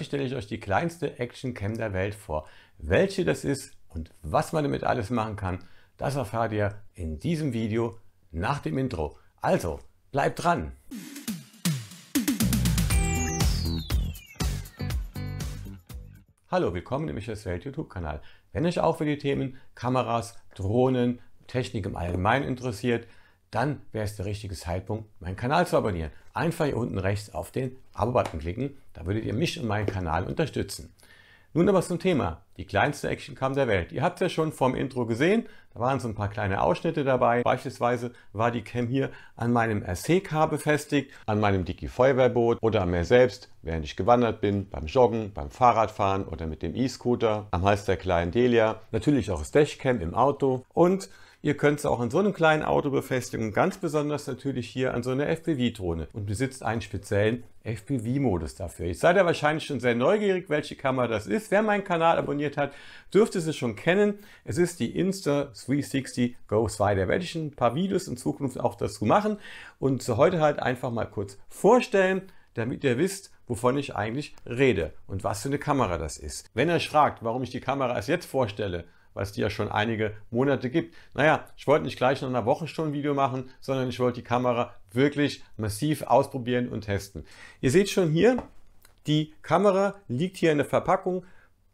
Heute stelle ich euch die kleinste Actioncam der Welt vor. Welche das ist und was man damit alles machen kann, das erfahrt ihr in diesem Video nach dem Intro. Also, bleibt dran! Hallo, willkommen im Michels Welt YouTube-Kanal. Wenn euch auch für die Themen Kameras, Drohnen, Technik im Allgemeinen interessiert, dann wäre es der richtige Zeitpunkt, meinen Kanal zu abonnieren. Einfach hier unten rechts auf den Abo-Button klicken, da würdet ihr mich und meinen Kanal unterstützen. Nun aber zum Thema, die kleinste Actioncam der Welt. Ihr habt es ja schon vom Intro gesehen, da waren so ein paar kleine Ausschnitte dabei. Beispielsweise war die Cam hier an meinem rc k befestigt, an meinem Dicky Feuerwehrboot oder an mir selbst, während ich gewandert bin, beim Joggen, beim Fahrradfahren oder mit dem E-Scooter, am Hals der kleinen Delia, natürlich auch das Dashcam im Auto und Ihr könnt es auch an so einem kleinen Auto befestigen, ganz besonders natürlich hier an so einer FPV-Drohne und besitzt einen speziellen FPV-Modus dafür. Jetzt seid ihr wahrscheinlich schon sehr neugierig, welche Kamera das ist. Wer meinen Kanal abonniert hat, dürfte sie schon kennen. Es ist die Insta360 Go 2. Da werde ich ein paar Videos in Zukunft auch dazu machen und zu heute halt einfach mal kurz vorstellen, damit ihr wisst, wovon ich eigentlich rede und was für eine Kamera das ist. Wenn ihr fragt, warum ich die Kamera erst jetzt vorstelle, weil es die ja schon einige Monate gibt. Naja, ich wollte nicht gleich nach einer Woche schon ein Video machen, sondern ich wollte die Kamera wirklich massiv ausprobieren und testen. Ihr seht schon hier, die Kamera liegt hier in der Verpackung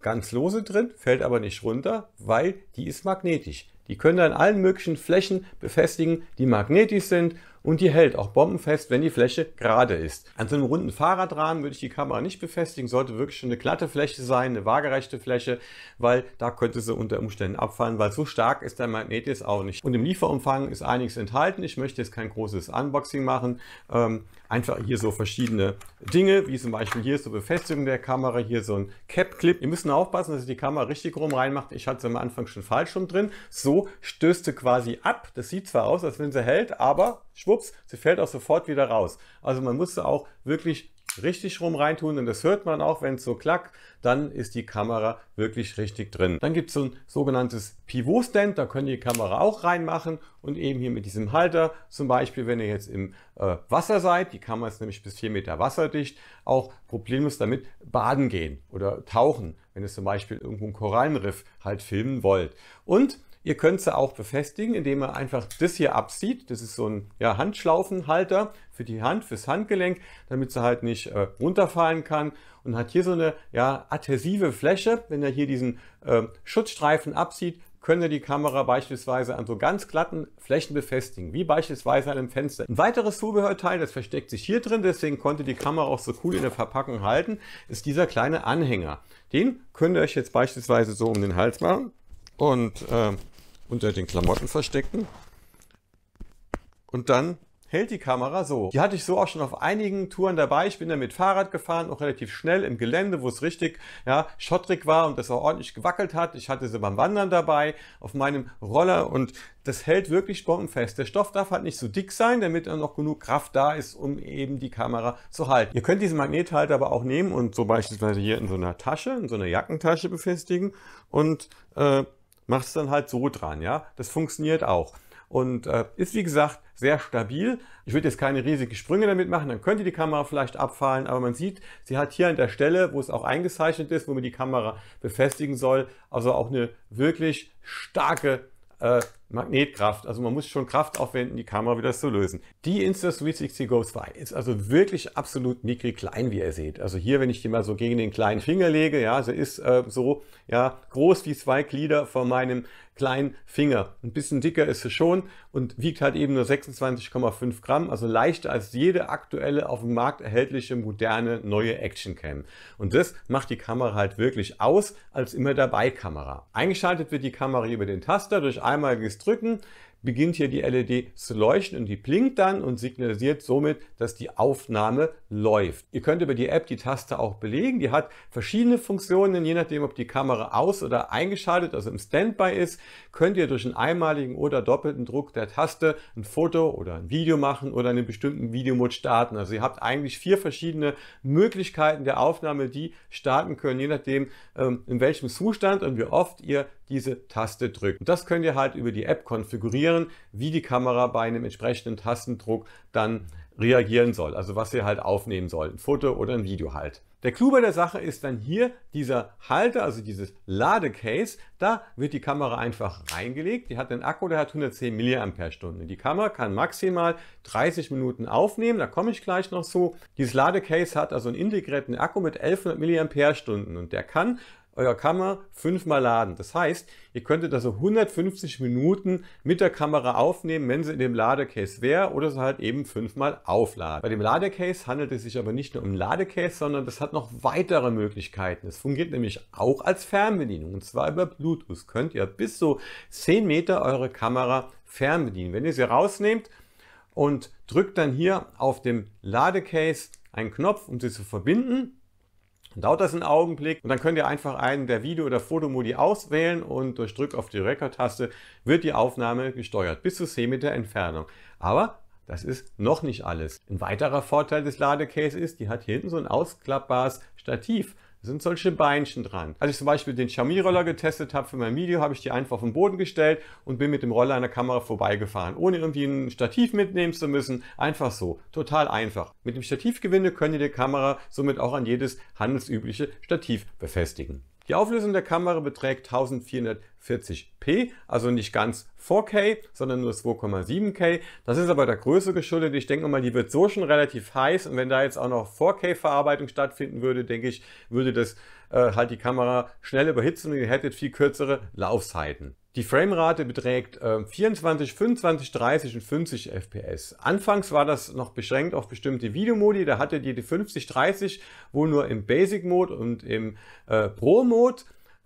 ganz lose drin, fällt aber nicht runter, weil die ist magnetisch. Die können an allen möglichen Flächen befestigen, die magnetisch sind und die hält auch bombenfest, wenn die Fläche gerade ist. An so einem runden Fahrradrahmen würde ich die Kamera nicht befestigen, sollte wirklich schon eine glatte Fläche sein, eine waagerechte Fläche, weil da könnte sie unter Umständen abfallen, weil so stark ist der Magnet jetzt auch nicht. Und im Lieferumfang ist einiges enthalten. Ich möchte jetzt kein großes Unboxing machen. Ähm, einfach hier so verschiedene Dinge, wie zum Beispiel hier so Befestigung der Kamera, hier so ein Cap-Clip. Ihr müsst aufpassen, dass ihr die Kamera richtig rum reinmacht. Ich hatte sie am Anfang schon falsch rum drin. So stößt sie quasi ab. Das sieht zwar aus, als wenn sie hält, aber schwupp, ups, sie fällt auch sofort wieder raus. Also man muss da auch wirklich richtig rum reintun und das hört man auch, wenn es so klack, dann ist die Kamera wirklich richtig drin. Dann gibt es so ein sogenanntes Pivot-Stand, da könnt ihr die Kamera auch reinmachen und eben hier mit diesem Halter, zum Beispiel wenn ihr jetzt im äh, Wasser seid, die Kamera ist nämlich bis 4 Meter wasserdicht, auch problemlos damit baden gehen oder tauchen, wenn ihr zum Beispiel irgendwo einen Korallenriff halt filmen wollt. Und Ihr könnt sie auch befestigen, indem ihr einfach das hier abzieht. Das ist so ein ja, Handschlaufenhalter für die Hand, fürs Handgelenk, damit sie halt nicht äh, runterfallen kann. Und hat hier so eine ja, adhesive Fläche. Wenn ihr hier diesen äh, Schutzstreifen abzieht, könnt ihr die Kamera beispielsweise an so ganz glatten Flächen befestigen, wie beispielsweise an einem Fenster. Ein weiteres Zubehörteil, das versteckt sich hier drin, deswegen konnte die Kamera auch so cool in der Verpackung halten, ist dieser kleine Anhänger. Den könnt ihr euch jetzt beispielsweise so um den Hals machen und äh, unter den Klamotten verstecken. Und dann hält die Kamera so. Die hatte ich so auch schon auf einigen Touren dabei. Ich bin da mit Fahrrad gefahren, auch relativ schnell im Gelände, wo es richtig ja, schottrig war und das auch ordentlich gewackelt hat. Ich hatte sie beim Wandern dabei, auf meinem Roller und das hält wirklich bombenfest. Der Stoff darf halt nicht so dick sein, damit er noch genug Kraft da ist, um eben die Kamera zu halten. Ihr könnt diesen Magnethalter aber auch nehmen und so beispielsweise hier in so einer Tasche, in so einer Jackentasche befestigen und äh, machst dann halt so dran, ja. Das funktioniert auch. Und äh, ist wie gesagt sehr stabil. Ich würde jetzt keine riesigen Sprünge damit machen, dann könnte die Kamera vielleicht abfallen, aber man sieht, sie hat hier an der Stelle, wo es auch eingezeichnet ist, wo man die Kamera befestigen soll, also auch eine wirklich starke äh, Magnetkraft. Also man muss schon Kraft aufwenden, die Kamera wieder zu lösen. Die Insta360 Go 2 ist also wirklich absolut micri klein, wie ihr seht. Also hier, wenn ich die mal so gegen den kleinen Finger lege, ja, sie ist äh, so ja, groß wie zwei Glieder von meinem kleinen Finger. Ein bisschen dicker ist sie schon und wiegt halt eben nur 26,5 Gramm, also leichter als jede aktuelle auf dem Markt erhältliche moderne neue Actioncam. Und das macht die Kamera halt wirklich aus als immer dabei Kamera. Eingeschaltet wird die Kamera über den Taster durch einmaliges drücken, beginnt hier die LED zu leuchten und die blinkt dann und signalisiert somit, dass die Aufnahme läuft. Ihr könnt über die App die Taste auch belegen. Die hat verschiedene Funktionen, je nachdem, ob die Kamera aus- oder eingeschaltet, also im Standby ist, könnt ihr durch einen einmaligen oder doppelten Druck der Taste ein Foto oder ein Video machen oder einen bestimmten Videomod starten. Also ihr habt eigentlich vier verschiedene Möglichkeiten der Aufnahme, die starten können, je nachdem, ähm, in welchem Zustand und wie oft ihr diese Taste drückt. Und das könnt ihr halt über die App konfigurieren trainieren, wie die Kamera bei einem entsprechenden Tastendruck dann reagieren soll, also was ihr halt aufnehmen soll, ein Foto oder ein Video halt. Der Clou bei der Sache ist dann hier dieser Halter, also dieses Ladecase, da wird die Kamera einfach reingelegt, die hat einen Akku, der hat 110 mAh. Die Kamera kann maximal 30 Minuten aufnehmen, da komme ich gleich noch zu. Dieses Ladecase hat also einen integrierten Akku mit 1100 mAh und der kann eurer Kamera fünfmal laden. Das heißt, ihr könntet also 150 Minuten mit der Kamera aufnehmen, wenn sie in dem Ladecase wäre oder sie halt eben fünfmal aufladen. Bei dem Ladecase handelt es sich aber nicht nur um Ladecase, sondern das hat noch weitere Möglichkeiten. Es fungiert nämlich auch als Fernbedienung und zwar über Bluetooth. Könnt ihr bis zu 10 Meter eure Kamera fernbedienen. Wenn ihr sie rausnehmt und drückt dann hier auf dem Ladecase einen Knopf, um sie zu verbinden, dauert das einen Augenblick und dann könnt ihr einfach einen der Video- oder Fotomodi auswählen und durch Drück auf die Record-Taste wird die Aufnahme gesteuert, bis zu 10 Meter Entfernung. Aber das ist noch nicht alles. Ein weiterer Vorteil des Ladecase ist, die hat hier hinten so ein ausklappbares Stativ sind solche Beinchen dran. Als ich zum Beispiel den Xiaomi-Roller getestet habe für mein Video, habe ich die einfach auf den Boden gestellt und bin mit dem Roller an der Kamera vorbeigefahren, ohne irgendwie ein Stativ mitnehmen zu müssen. Einfach so, total einfach. Mit dem Stativgewinde könnt ihr die Kamera somit auch an jedes handelsübliche Stativ befestigen. Die Auflösung der Kamera beträgt 1440p, also nicht ganz 4K, sondern nur 2,7K. Das ist aber der Größe geschuldet. Ich denke mal, die wird so schon relativ heiß und wenn da jetzt auch noch 4K-Verarbeitung stattfinden würde, denke ich, würde das äh, halt die Kamera schnell überhitzen und ihr hättet viel kürzere Laufzeiten. Die Framerate beträgt äh, 24, 25, 30 und 50 FPS. Anfangs war das noch beschränkt auf bestimmte Videomodi, da hatte die die 50, 30 wohl nur im Basic Mode und im äh, Pro Mode.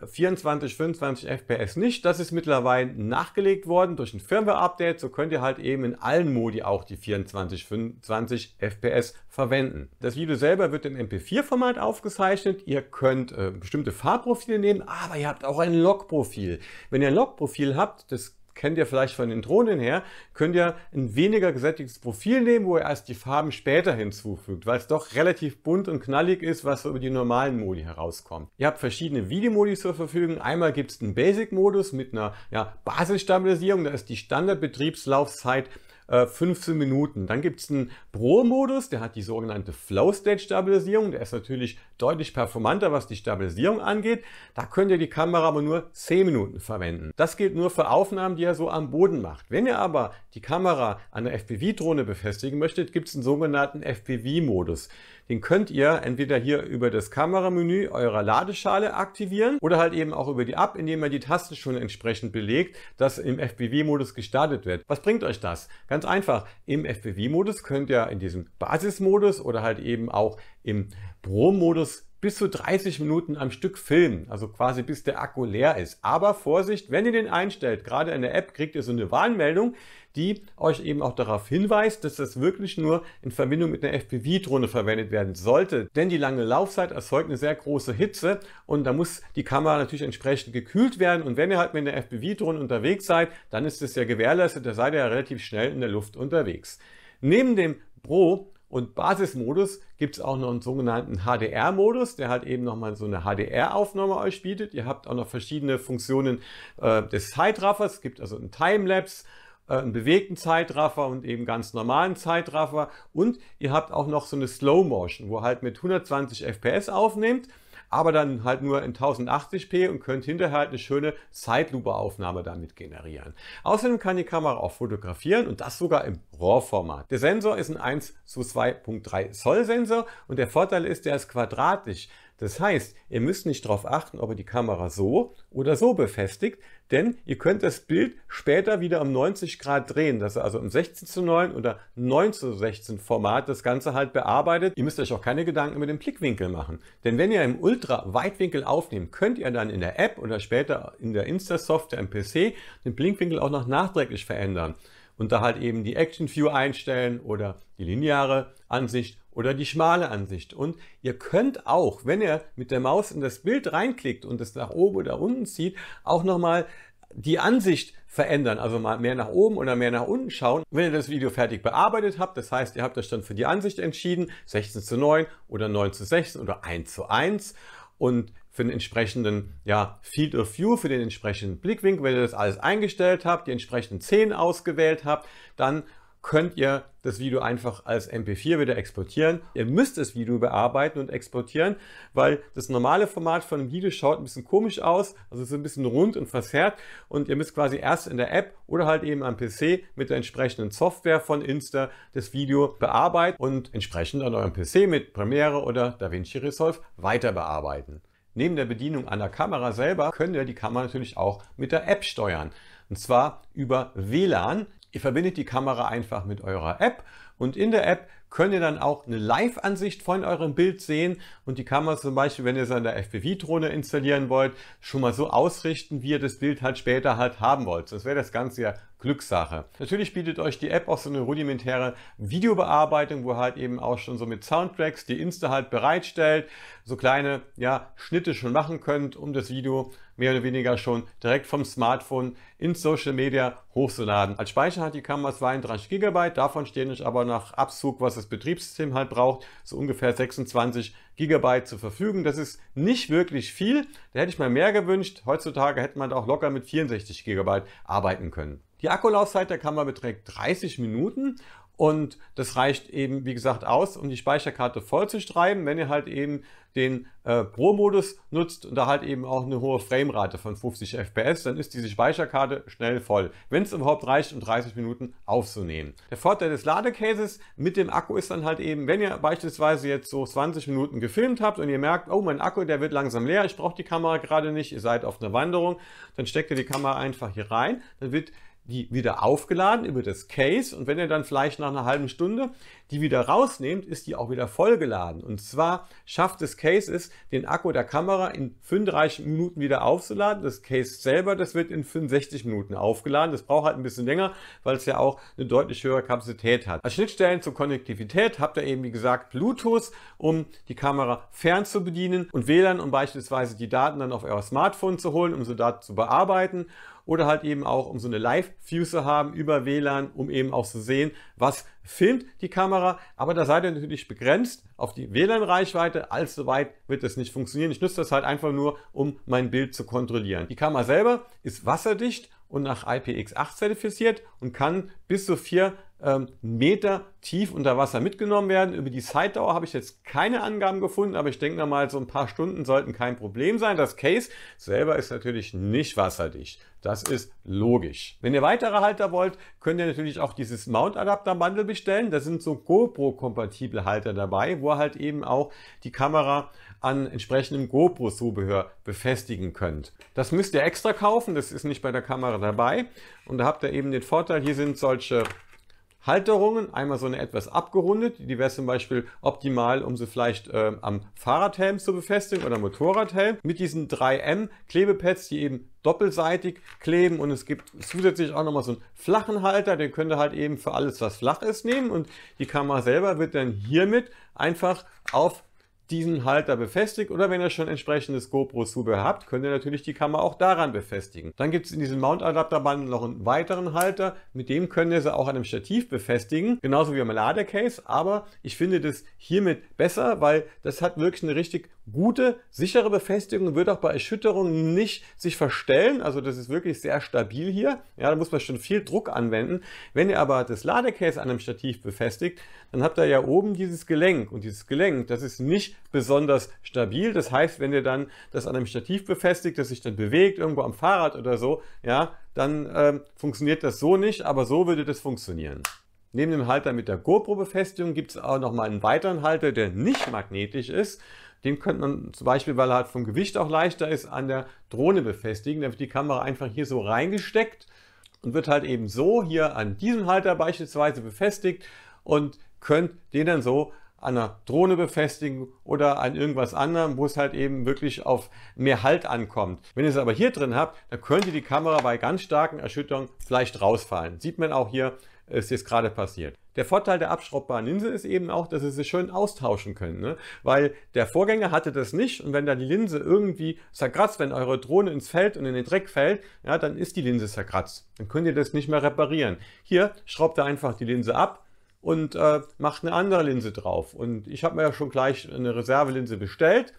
24, 25 FPS nicht. Das ist mittlerweile nachgelegt worden durch ein Firmware-Update. So könnt ihr halt eben in allen Modi auch die 24, 25 FPS verwenden. Das Video selber wird im MP4-Format aufgezeichnet. Ihr könnt äh, bestimmte Farbprofile nehmen, aber ihr habt auch ein Log-Profil. Wenn ihr ein Log-Profil habt, das kennt ihr vielleicht von den Drohnen her, könnt ihr ein weniger gesättigtes Profil nehmen, wo ihr erst die Farben später hinzufügt, weil es doch relativ bunt und knallig ist, was über die normalen Modi herauskommt. Ihr habt verschiedene Videomodi zur Verfügung. Einmal gibt es einen Basic-Modus mit einer ja, Basisstabilisierung, da ist die Standardbetriebslaufzeit 15 äh, Minuten. Dann gibt es einen Pro-Modus, der hat die sogenannte Flow-State-Stabilisierung. Der ist natürlich deutlich performanter, was die Stabilisierung angeht. Da könnt ihr die Kamera aber nur 10 Minuten verwenden. Das gilt nur für Aufnahmen, die ihr so am Boden macht. Wenn ihr aber die Kamera an der FPV-Drohne befestigen möchtet, gibt es einen sogenannten FPV-Modus. Den könnt ihr entweder hier über das Kameramenü eurer Ladeschale aktivieren oder halt eben auch über die App, indem ihr die Tasten schon entsprechend belegt, dass im FPV-Modus gestartet wird. Was bringt euch das? Ganz Ganz einfach, im FPV-Modus könnt ihr in diesem Basismodus oder halt eben auch im Pro-Modus bis zu 30 Minuten am Stück filmen, also quasi bis der Akku leer ist. Aber Vorsicht, wenn ihr den einstellt, gerade in der App kriegt ihr so eine Warnmeldung, die euch eben auch darauf hinweist, dass das wirklich nur in Verbindung mit einer FPV-Drohne verwendet werden sollte. Denn die lange Laufzeit erzeugt eine sehr große Hitze und da muss die Kamera natürlich entsprechend gekühlt werden. Und wenn ihr halt mit einer FPV-Drohne unterwegs seid, dann ist es ja gewährleistet, da seid ihr ja relativ schnell in der Luft unterwegs. Neben dem Pro und Basismodus gibt es auch noch einen sogenannten HDR-Modus, der halt eben nochmal so eine HDR-Aufnahme euch bietet. Ihr habt auch noch verschiedene Funktionen äh, des Zeitraffers. Es gibt also einen Timelapse äh, einen bewegten Zeitraffer und eben ganz normalen Zeitraffer. Und ihr habt auch noch so eine Slow Motion, wo ihr halt mit 120 FPS aufnehmt, aber dann halt nur in 1080p und könnt hinterher halt eine schöne Zeitlupe-Aufnahme damit generieren. Außerdem kann die Kamera auch fotografieren und das sogar im Rohrformat. Der Sensor ist ein 1 zu 2.3 Zoll Sensor und der Vorteil ist, der ist quadratisch. Das heißt, ihr müsst nicht darauf achten, ob ihr die Kamera so oder so befestigt, denn ihr könnt das Bild später wieder um 90 Grad drehen, dass ihr also im 16 zu 9 oder 9 zu 16 Format das Ganze halt bearbeitet. Ihr müsst euch auch keine Gedanken über den Blickwinkel machen. Denn wenn ihr im Ultra-Weitwinkel aufnehmt, könnt ihr dann in der App oder später in der Insta-Software im PC den Blickwinkel auch noch nachträglich verändern und da halt eben die Action View einstellen oder die lineare Ansicht oder die schmale Ansicht. Und ihr könnt auch, wenn ihr mit der Maus in das Bild reinklickt und es nach oben oder unten zieht, auch nochmal die Ansicht verändern, also mal mehr nach oben oder mehr nach unten schauen. Wenn ihr das Video fertig bearbeitet habt, das heißt, ihr habt euch dann für die Ansicht entschieden, 16 zu 9 oder 9 zu 16 oder 1 zu 1 und für den entsprechenden ja, Field of View, für den entsprechenden Blickwinkel. Wenn ihr das alles eingestellt habt, die entsprechenden Szenen ausgewählt habt, dann könnt ihr das Video einfach als MP4 wieder exportieren. Ihr müsst das Video bearbeiten und exportieren, weil das normale Format von einem Video schaut ein bisschen komisch aus, also ist ein bisschen rund und verzerrt und ihr müsst quasi erst in der App oder halt eben am PC mit der entsprechenden Software von Insta das Video bearbeiten und entsprechend an eurem PC mit Premiere oder DaVinci Resolve weiter bearbeiten. Neben der Bedienung an der Kamera selber können wir die Kamera natürlich auch mit der App steuern. Und zwar über WLAN. Ihr verbindet die Kamera einfach mit eurer App und in der App könnt ihr dann auch eine Live-Ansicht von eurem Bild sehen und die Kamera zum Beispiel, wenn ihr es an der FPV-Drohne installieren wollt, schon mal so ausrichten, wie ihr das Bild halt später halt haben wollt. Sonst wäre das Ganze ja Glückssache. Natürlich bietet euch die App auch so eine rudimentäre Videobearbeitung, wo halt eben auch schon so mit Soundtracks die Insta halt bereitstellt, so kleine ja, Schnitte schon machen könnt, um das Video mehr oder weniger schon direkt vom Smartphone ins Social Media hochzuladen. Als Speicher hat die Kamera 32 GB, davon stehen euch aber nach Abzug, was das Betriebssystem halt braucht, so ungefähr 26 GB zur Verfügung. Das ist nicht wirklich viel, da hätte ich mir mehr gewünscht. Heutzutage hätte man da auch locker mit 64 GB arbeiten können. Die Akkulaufzeit der Kamera beträgt 30 Minuten und das reicht eben, wie gesagt, aus, um die Speicherkarte voll zu schreiben, wenn ihr halt eben den äh, Pro-Modus nutzt und da halt eben auch eine hohe Framerate von 50 FPS, dann ist diese Speicherkarte schnell voll, wenn es überhaupt reicht, um 30 Minuten aufzunehmen. Der Vorteil des Ladecases mit dem Akku ist dann halt eben, wenn ihr beispielsweise jetzt so 20 Minuten gefilmt habt und ihr merkt, oh mein Akku, der wird langsam leer, ich brauche die Kamera gerade nicht, ihr seid auf einer Wanderung, dann steckt ihr die Kamera einfach hier rein, dann wird die wieder aufgeladen über das Case und wenn ihr dann vielleicht nach einer halben Stunde die wieder rausnehmt, ist die auch wieder vollgeladen. Und zwar schafft das Case es, den Akku der Kamera in 35 Minuten wieder aufzuladen. Das Case selber, das wird in 65 Minuten aufgeladen. Das braucht halt ein bisschen länger, weil es ja auch eine deutlich höhere Kapazität hat. Als Schnittstellen zur Konnektivität habt ihr eben, wie gesagt, Bluetooth, um die Kamera fern zu bedienen und WLAN, um beispielsweise die Daten dann auf euer Smartphone zu holen, um sie da zu bearbeiten oder halt eben auch, um so eine Live-View zu haben über WLAN, um eben auch zu sehen, was filmt die Kamera. Aber da seid ihr natürlich begrenzt auf die WLAN-Reichweite. Allzu weit wird es nicht funktionieren. Ich nutze das halt einfach nur, um mein Bild zu kontrollieren. Die Kamera selber ist wasserdicht und nach IPX8 zertifiziert und kann bis zu vier ähm, Meter tief unter Wasser mitgenommen werden. Über die Zeitdauer habe ich jetzt keine Angaben gefunden, aber ich denke mal, so ein paar Stunden sollten kein Problem sein. Das Case selber ist natürlich nicht wasserdicht. Das ist logisch. Wenn ihr weitere Halter wollt, könnt ihr natürlich auch dieses Mount Adapter Bundle bestellen. Da sind so GoPro-kompatible Halter dabei, wo ihr halt eben auch die Kamera an entsprechendem GoPro-Zubehör befestigen könnt. Das müsst ihr extra kaufen, das ist nicht bei der Kamera dabei. Und da habt ihr eben den Vorteil, hier sind solche Halterungen, einmal so eine etwas abgerundet, die wäre zum Beispiel optimal, um sie vielleicht äh, am Fahrradhelm zu befestigen oder Motorradhelm. Mit diesen 3M Klebepads, die eben doppelseitig kleben und es gibt zusätzlich auch nochmal so einen flachen Halter, den könnt ihr halt eben für alles, was flach ist, nehmen und die Kamera selber wird dann hiermit einfach auf diesen Halter befestigt oder wenn ihr schon entsprechendes GoPro-Zubehör habt, könnt ihr natürlich die Kamera auch daran befestigen. Dann gibt es in diesem Mount-Adapterband Adapter noch einen weiteren Halter, mit dem könnt ihr sie auch an einem Stativ befestigen, genauso wie am Ladecase, aber ich finde das hiermit besser, weil das hat wirklich eine richtig gute, sichere Befestigung wird auch bei Erschütterungen nicht sich verstellen. Also das ist wirklich sehr stabil hier. Ja, da muss man schon viel Druck anwenden. Wenn ihr aber das Ladecase an einem Stativ befestigt, dann habt ihr ja oben dieses Gelenk. Und dieses Gelenk, das ist nicht besonders stabil. Das heißt, wenn ihr dann das an einem Stativ befestigt, das sich dann bewegt, irgendwo am Fahrrad oder so, ja, dann ähm, funktioniert das so nicht, aber so würde das funktionieren. Neben dem Halter mit der GoPro-Befestigung gibt es auch nochmal einen weiteren Halter, der nicht magnetisch ist. Den könnte man zum Beispiel, weil er halt vom Gewicht auch leichter ist, an der Drohne befestigen. Dann wird die Kamera einfach hier so reingesteckt und wird halt eben so hier an diesem Halter beispielsweise befestigt und könnt den dann so an der Drohne befestigen oder an irgendwas anderem, wo es halt eben wirklich auf mehr Halt ankommt. Wenn ihr es aber hier drin habt, dann könnte die Kamera bei ganz starken Erschütterungen vielleicht rausfallen. Sieht man auch hier, ist jetzt gerade passiert. Der Vorteil der abschraubbaren Linse ist eben auch, dass Sie sie schön austauschen können, ne? weil der Vorgänger hatte das nicht und wenn da die Linse irgendwie zerkratzt, wenn eure Drohne ins Feld und in den Dreck fällt, ja, dann ist die Linse zerkratzt. Dann könnt ihr das nicht mehr reparieren. Hier schraubt ihr einfach die Linse ab und äh, macht eine andere Linse drauf. Und ich habe mir ja schon gleich eine Reservelinse bestellt.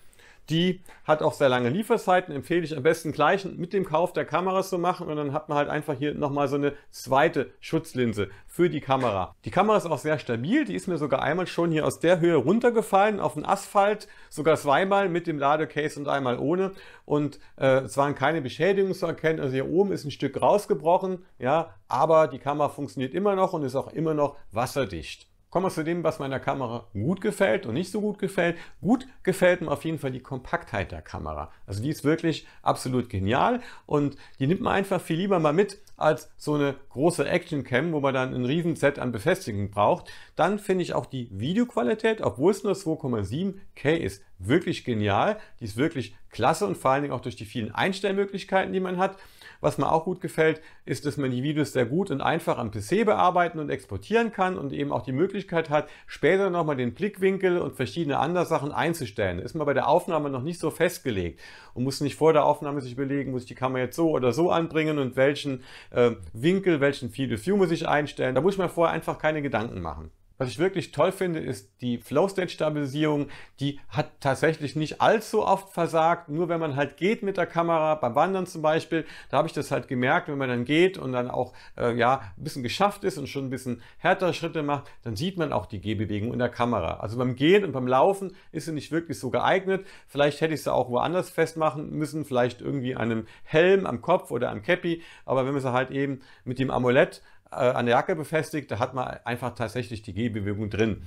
Die hat auch sehr lange Lieferzeiten. Empfehle ich am besten gleich mit dem Kauf der Kamera zu machen und dann hat man halt einfach hier nochmal so eine zweite Schutzlinse für die Kamera. Die Kamera ist auch sehr stabil. Die ist mir sogar einmal schon hier aus der Höhe runtergefallen auf den Asphalt, sogar zweimal mit dem Ladecase und einmal ohne. Und äh, es waren keine Beschädigungen zu erkennen. Also hier oben ist ein Stück rausgebrochen, ja, aber die Kamera funktioniert immer noch und ist auch immer noch wasserdicht. Kommen wir zu dem, was meiner Kamera gut gefällt und nicht so gut gefällt. Gut gefällt mir auf jeden Fall die Kompaktheit der Kamera. Also die ist wirklich absolut genial und die nimmt man einfach viel lieber mal mit als so eine große Actioncam, wo man dann ein Riesenset an Befestigung braucht. Dann finde ich auch die Videoqualität, obwohl es nur 2,7K ist, wirklich genial. Die ist wirklich klasse und vor allen Dingen auch durch die vielen Einstellmöglichkeiten, die man hat. Was mir auch gut gefällt, ist, dass man die Videos sehr gut und einfach am PC bearbeiten und exportieren kann und eben auch die Möglichkeit hat, später nochmal den Blickwinkel und verschiedene andere Sachen einzustellen. Ist man bei der Aufnahme noch nicht so festgelegt und muss nicht vor der Aufnahme sich überlegen, muss ich die Kamera jetzt so oder so anbringen und welchen äh, Winkel, welchen Field of View muss ich einstellen. Da muss ich mir vorher einfach keine Gedanken machen. Was ich wirklich toll finde, ist die Flow-State-Stabilisierung. Die hat tatsächlich nicht allzu oft versagt. Nur wenn man halt geht mit der Kamera, beim Wandern zum Beispiel, da habe ich das halt gemerkt, wenn man dann geht und dann auch äh, ja, ein bisschen geschafft ist und schon ein bisschen härter Schritte macht, dann sieht man auch die Gehbewegung in der Kamera. Also beim Gehen und beim Laufen ist sie nicht wirklich so geeignet. Vielleicht hätte ich sie auch woanders festmachen müssen, vielleicht irgendwie an einem Helm, am Kopf oder am Cappy. Aber wenn man sie halt eben mit dem Amulett äh, an der Jacke befestigt, da hat man einfach tatsächlich die Gehbewegung drin.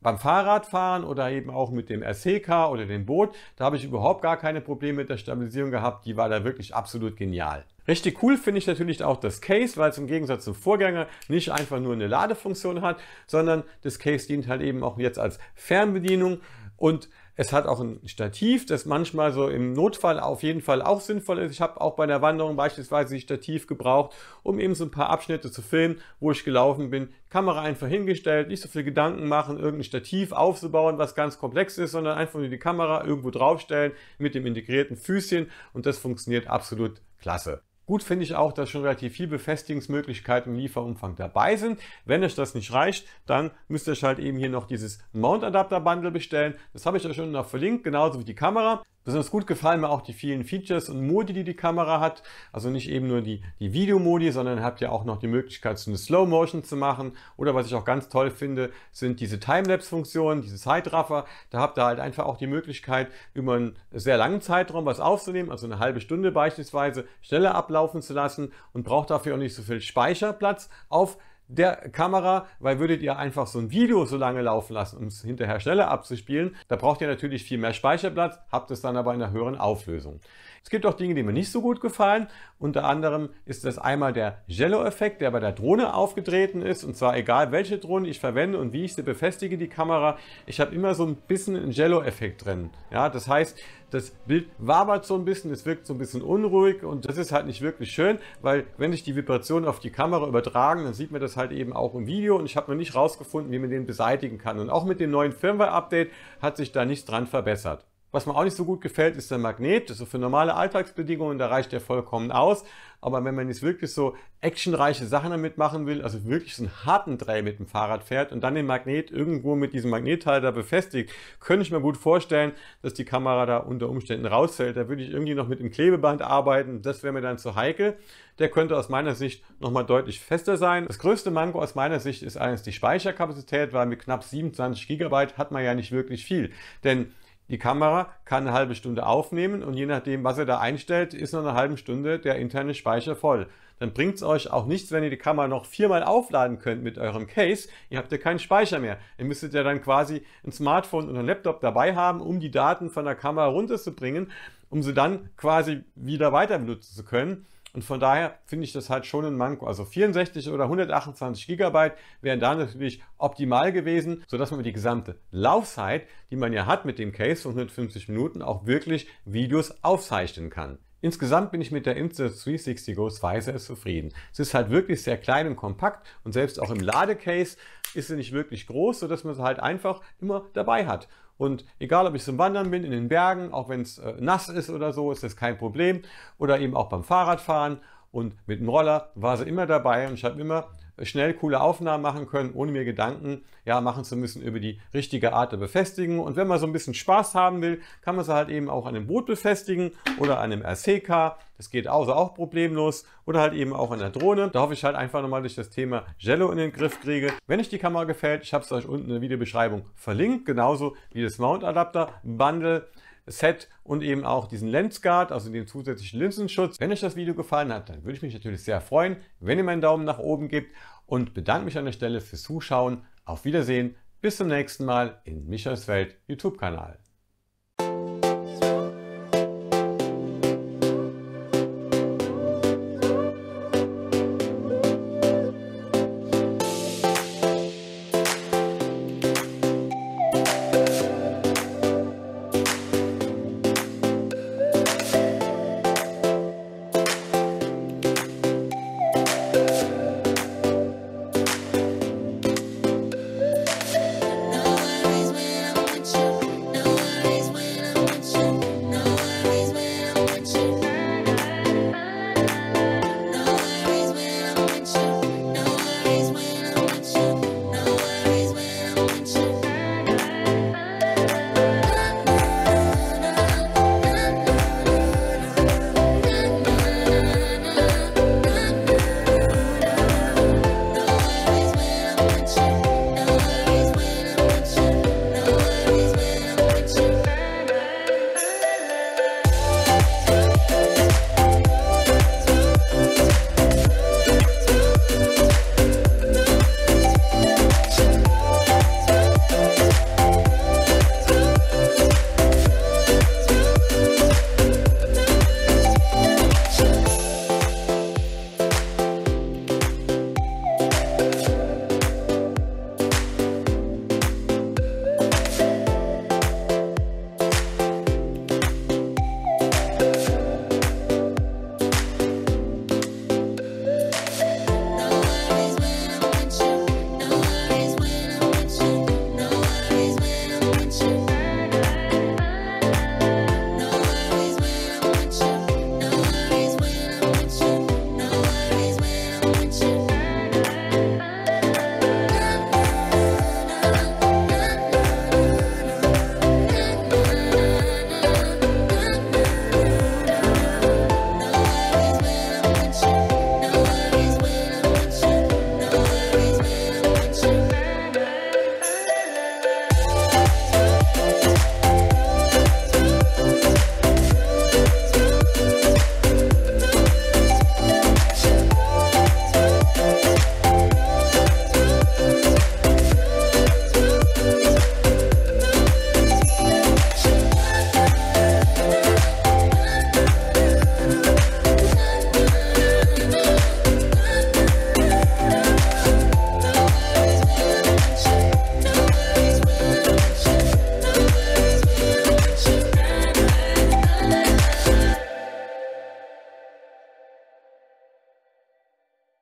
Beim Fahrradfahren oder eben auch mit dem RCK oder dem Boot, da habe ich überhaupt gar keine Probleme mit der Stabilisierung gehabt. Die war da wirklich absolut genial. Richtig cool finde ich natürlich auch das Case, weil es im Gegensatz zum Vorgänger nicht einfach nur eine Ladefunktion hat, sondern das Case dient halt eben auch jetzt als Fernbedienung und es hat auch ein Stativ, das manchmal so im Notfall auf jeden Fall auch sinnvoll ist. Ich habe auch bei einer Wanderung beispielsweise ein Stativ gebraucht, um eben so ein paar Abschnitte zu filmen, wo ich gelaufen bin. Kamera einfach hingestellt, nicht so viel Gedanken machen, irgendein Stativ aufzubauen, was ganz komplex ist, sondern einfach nur die Kamera irgendwo draufstellen mit dem integrierten Füßchen und das funktioniert absolut klasse. Gut finde ich auch, dass schon relativ viele Befestigungsmöglichkeiten im Lieferumfang dabei sind. Wenn euch das nicht reicht, dann müsst ihr euch halt eben hier noch dieses Mount Adapter Bundle bestellen. Das habe ich euch schon noch verlinkt, genauso wie die Kamera. Besonders gut gefallen mir auch die vielen Features und Modi, die die Kamera hat. Also nicht eben nur die, die Videomodi, sondern habt ihr auch noch die Möglichkeit, so eine Slow Motion zu machen. Oder was ich auch ganz toll finde, sind diese Timelapse-Funktionen, diese Zeitraffer. Da habt ihr halt einfach auch die Möglichkeit, über einen sehr langen Zeitraum was aufzunehmen, also eine halbe Stunde beispielsweise, schneller ablaufen zu lassen und braucht dafür auch nicht so viel Speicherplatz auf der Kamera, weil würdet ihr einfach so ein Video so lange laufen lassen, um es hinterher schneller abzuspielen, da braucht ihr natürlich viel mehr Speicherplatz, habt es dann aber in einer höheren Auflösung. Es gibt auch Dinge, die mir nicht so gut gefallen. Unter anderem ist das einmal der Jello-Effekt, der bei der Drohne aufgetreten ist. Und zwar egal, welche Drohne ich verwende und wie ich sie befestige, die Kamera. Ich habe immer so ein bisschen einen Jello-Effekt drin. Ja, das heißt, das Bild wabert so ein bisschen, es wirkt so ein bisschen unruhig und das ist halt nicht wirklich schön, weil wenn ich die Vibration auf die Kamera übertragen, dann sieht man das halt eben auch im Video und ich habe noch nicht rausgefunden, wie man den beseitigen kann. Und auch mit dem neuen Firmware-Update hat sich da nichts dran verbessert. Was mir auch nicht so gut gefällt, ist der Magnet. Das ist so für normale Alltagsbedingungen, da reicht der vollkommen aus. Aber wenn man jetzt wirklich so actionreiche Sachen damit machen will, also wirklich so einen harten Dreh mit dem Fahrrad fährt und dann den Magnet irgendwo mit diesem Magnethalter befestigt, könnte ich mir gut vorstellen, dass die Kamera da unter Umständen rausfällt. Da würde ich irgendwie noch mit dem Klebeband arbeiten. Das wäre mir dann zu heikel. Der könnte aus meiner Sicht nochmal deutlich fester sein. Das größte Manko aus meiner Sicht ist eines die Speicherkapazität, weil mit knapp 27 GB hat man ja nicht wirklich viel. Denn die Kamera kann eine halbe Stunde aufnehmen und je nachdem, was ihr da einstellt, ist nach einer halben Stunde der interne Speicher voll. Dann bringt es euch auch nichts, wenn ihr die Kamera noch viermal aufladen könnt mit eurem Case. Ihr habt ja keinen Speicher mehr. Ihr müsstet ja dann quasi ein Smartphone und einen Laptop dabei haben, um die Daten von der Kamera runterzubringen, um sie dann quasi wieder weiter benutzen zu können. Und von daher finde ich das halt schon ein Manko. Also 64 oder 128 Gigabyte wären da natürlich optimal gewesen, sodass man die gesamte Laufzeit, die man ja hat mit dem Case von 150 Minuten, auch wirklich Videos aufzeichnen kann. Insgesamt bin ich mit der Insta360 Go sehr zufrieden. Sie ist halt wirklich sehr klein und kompakt und selbst auch im Ladecase ist sie nicht wirklich groß, sodass man sie halt einfach immer dabei hat. Und egal, ob ich zum Wandern bin, in den Bergen, auch wenn es äh, nass ist oder so, ist das kein Problem. Oder eben auch beim Fahrradfahren und mit dem Roller war sie immer dabei und ich habe immer schnell coole Aufnahmen machen können, ohne mir Gedanken ja, machen zu müssen über die richtige Art der Befestigung. Und wenn man so ein bisschen Spaß haben will, kann man sie halt eben auch an einem Boot befestigen oder an einem RCK. Das geht also auch problemlos. Oder halt eben auch an der Drohne. Da hoffe ich halt einfach nochmal dass ich das Thema Jello in den Griff kriege. Wenn euch die Kamera gefällt, ich habe es euch unten in der Videobeschreibung verlinkt. Genauso wie das Mount Adapter Bundle. Set und eben auch diesen Lens Guard, also den zusätzlichen Linsenschutz. Wenn euch das Video gefallen hat, dann würde ich mich natürlich sehr freuen, wenn ihr meinen Daumen nach oben gebt und bedanke mich an der Stelle fürs Zuschauen. Auf Wiedersehen, bis zum nächsten Mal in Michas Welt YouTube-Kanal.